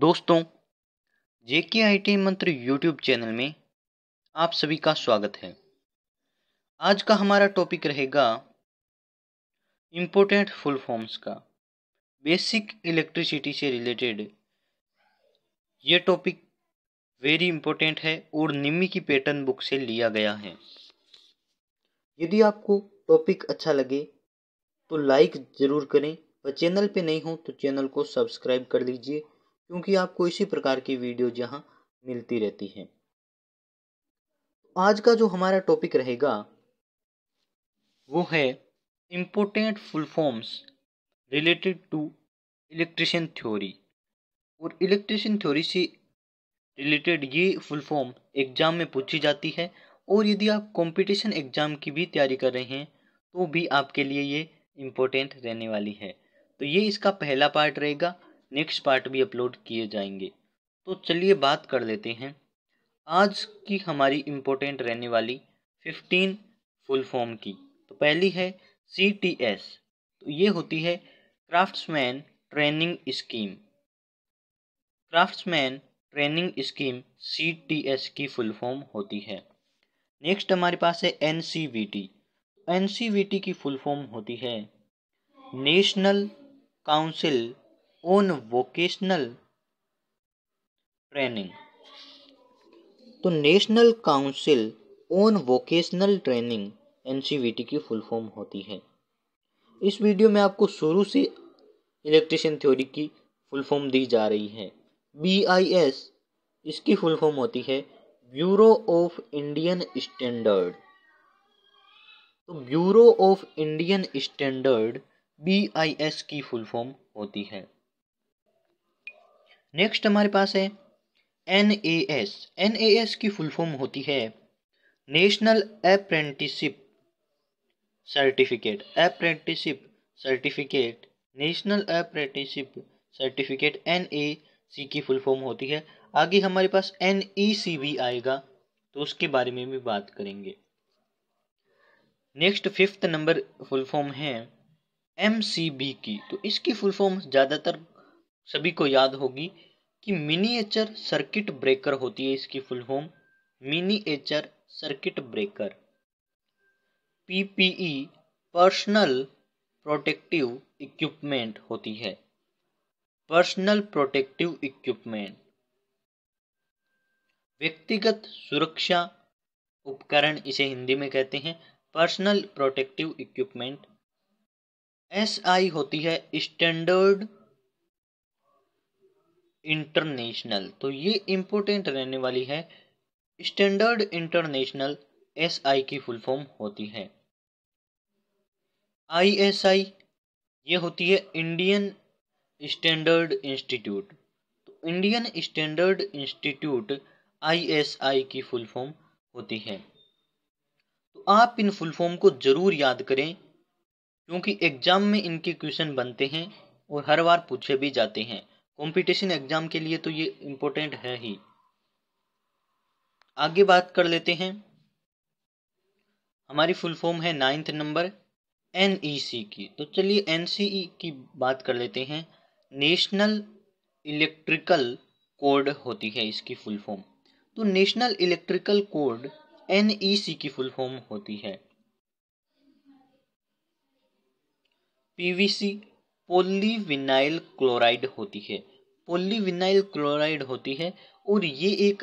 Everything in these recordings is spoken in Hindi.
दोस्तों जेके आई मंत्र यूट्यूब चैनल में आप सभी का स्वागत है आज का हमारा टॉपिक रहेगा इम्पोर्टेंट फुल फॉर्म्स का बेसिक इलेक्ट्रिसिटी से रिलेटेड ये टॉपिक वेरी इम्पोर्टेंट है और निम्मी की पैटर्न बुक से लिया गया है यदि आपको टॉपिक अच्छा लगे तो लाइक ज़रूर करें और चैनल पे नहीं हो तो चैनल को सब्सक्राइब कर लीजिए क्योंकि आपको इसी प्रकार की वीडियो यहाँ मिलती रहती है आज का जो हमारा टॉपिक रहेगा वो है important full forms related to electrician theory और इलेक्ट्रिशियन थ्योरी से रिलेटेड ये फुल फॉर्म एग्ज़ाम में पूछी जाती है और यदि आप कंपटीशन एग्ज़ाम की भी तैयारी कर रहे हैं तो भी आपके लिए ये इम्पोर्टेंट रहने वाली है तो ये इसका पहला पार्ट रहेगा नेक्स्ट पार्ट भी अपलोड किए जाएंगे तो चलिए बात कर लेते हैं आज की हमारी इम्पोर्टेंट रहने वाली फिफ्टीन फुल फॉर्म की तो पहली है सी टी एस तो ये होती है craftsman training scheme craftsman training scheme C T S की फुल फॉर्म होती है नेक्स्ट हमारे पास है N C V T N C V T की फुल फॉर्म होती है national council on vocational training तो national council on vocational training N की फुल फॉर्म होती है इस वीडियो में आपको शुरू से इलेक्ट्रिशियन थ्योरी की फुल फॉर्म दी जा रही है बी आई एस इसकी फुल फॉर्म होती है ब्यूरो ऑफ इंडियन स्टैंडर्ड तो bureau of Indian standard B I S की फुल फॉर्म होती है नेक्स्ट हमारे पास है N A S N A S की फुल फॉर्म होती है national apprenticeship certificate apprenticeship certificate national apprenticeship certificate N A C की फुल फॉर्म होती है आगे हमारे पास एन ई सी भी आएगा तो उसके बारे में भी बात करेंगे next fifth number full form है एम सी बी की तो इसकी फुल फॉर्म ज़्यादातर सभी को याद होगी कि मिनीएचर सर्किट ब्रेकर होती है इसकी full form miniature circuit breaker PPE personal protective equipment होती है पर्सनल प्रोटेक्टिव इक्विपमेंट व्यक्तिगत सुरक्षा उपकरण इसे हिंदी में कहते हैं personal protective equipment S I होती है स्टैंडर्ड इंटरनेशनल तो ये इम्पोर्टेंट रहने वाली है स्टैंडर्ड इंटरनेशनल एस आई की फुल फॉर्म होती है आई एस आई ये होती है इंडियन स्टैंडर्ड इंस्टीट्यूट तो Indian standard institute I S I की फुल फॉर्म होती है तो आप इन फुल फॉर्म को ज़रूर याद करें क्योंकि एग्ज़ाम में इनके क्वेश्चन बनते हैं और हर बार पूछे भी जाते हैं कॉम्पिटिशन एग्ज़ाम के लिए तो ये इम्पोर्टेंट है ही आगे बात कर लेते हैं हमारी फुल फॉर्म है ninth number N E C की तो चलिए एन सी ई की बात कर लेते हैं नेशनल इलेक्ट्रिकल कोड होती है इसकी फुल फॉर्म तो national electrical code N E C की फुल फॉर्म होती है पीवीसी पॉलीविनाइल क्लोराइड होती है पोलीविनाइल क्लोराइड होती है और ये एक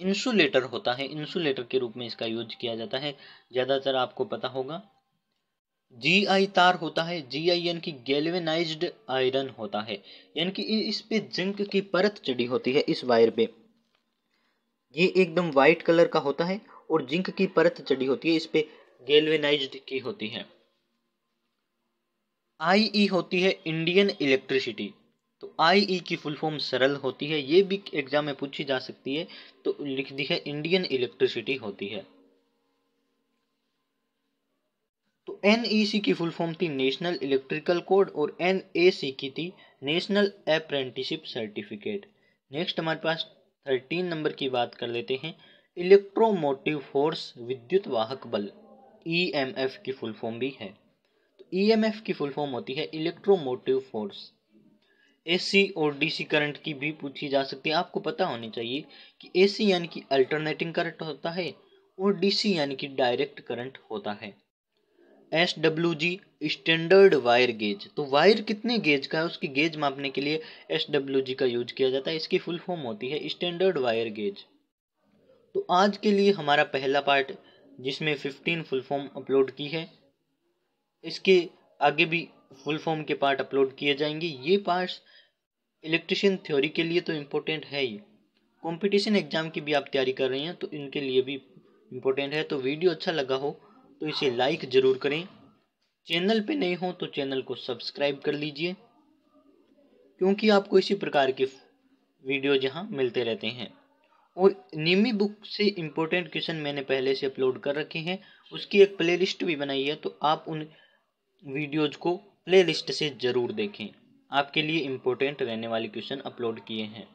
इंसुलेटर होता है इंसुलेटर के रूप में इसका यूज किया जाता है ज़्यादातर आपको पता होगा जी आई तार होता है जी आई यानी कि गैल्वेनाइज्ड आयरन होता है यानी कि इस पे जिंक की परत चढ़ी होती है इस वायर पे ये एकदम वाइट कलर का होता है और जिंक की परत चढ़ी होती है इस पे गैल्वेनाइज्ड की होती है आई ई e होती है इंडियन इलेक्ट्रिसिटी तो आई ई e की फुल फॉर्म सरल होती है ये भी एग्जाम में पूछी जा सकती है तो लिख दी है इंडियन इलेक्ट्रिसिटी होती है तो एन ई सी की फुल फॉर्म थी नेशनल इलेक्ट्रिकल कोड और एन ए सी की थी नेशनल अप्रेंटिसिप सर्टिफिकेट नेक्स्ट हमारे पास थर्टीन नंबर की बात कर लेते हैं इलेक्ट्रोमोटिव फोर्स विद्युत वाहक बल ई एम एफ की फुल फॉर्म भी है तो ई एम एफ की फुल फॉर्म होती है इलेक्ट्रोमोटिव फोर्स एसी और डीसी करंट की भी पूछी जा सकती है आपको पता होनी चाहिए कि एसी यानी कि अल्टरनेटिंग करंट होता है और डीसी यानी कि डायरेक्ट करंट होता है S W G standard wire gauge तो वायर कितने गेज का है उसकी गेज मापने के लिए एस डब्ल्यू जी का यूज किया जाता है इसकी फुल फॉर्म होती है स्टैंडर्ड वायर गेज तो आज के लिए हमारा पहला पार्ट जिसमें फिफ्टीन फुल फॉर्म अपलोड की है इसके आगे भी फुल फॉर्म के पार्ट अपलोड किए जाएंगे ये पार्ट्स इलेक्ट्रिशियन थ्योरी के लिए तो इम्पोर्टेंट है ही कॉम्पिटिशन एग्जाम की भी आप तैयारी कर रहे हैं तो इनके लिए भी इम्पोर्टेंट है तो वीडियो अच्छा लगा हो तो इसे लाइक ज़रूर करें चैनल पे नहीं हो तो चैनल को सब्सक्राइब कर लीजिए क्योंकि आपको इसी प्रकार के वीडियो यहाँ मिलते रहते हैं और निमी बुक से इम्पोर्टेंट क्वेश्चन मैंने पहले से अपलोड कर रखे हैं उसकी एक प्लेलिस्ट भी बनाई है तो आप उन वीडियोज़ को प्लेलिस्ट से ज़रूर देखें आपके लिए इम्पोर्टेंट रहने वाले क्वेश्चन अपलोड किए हैं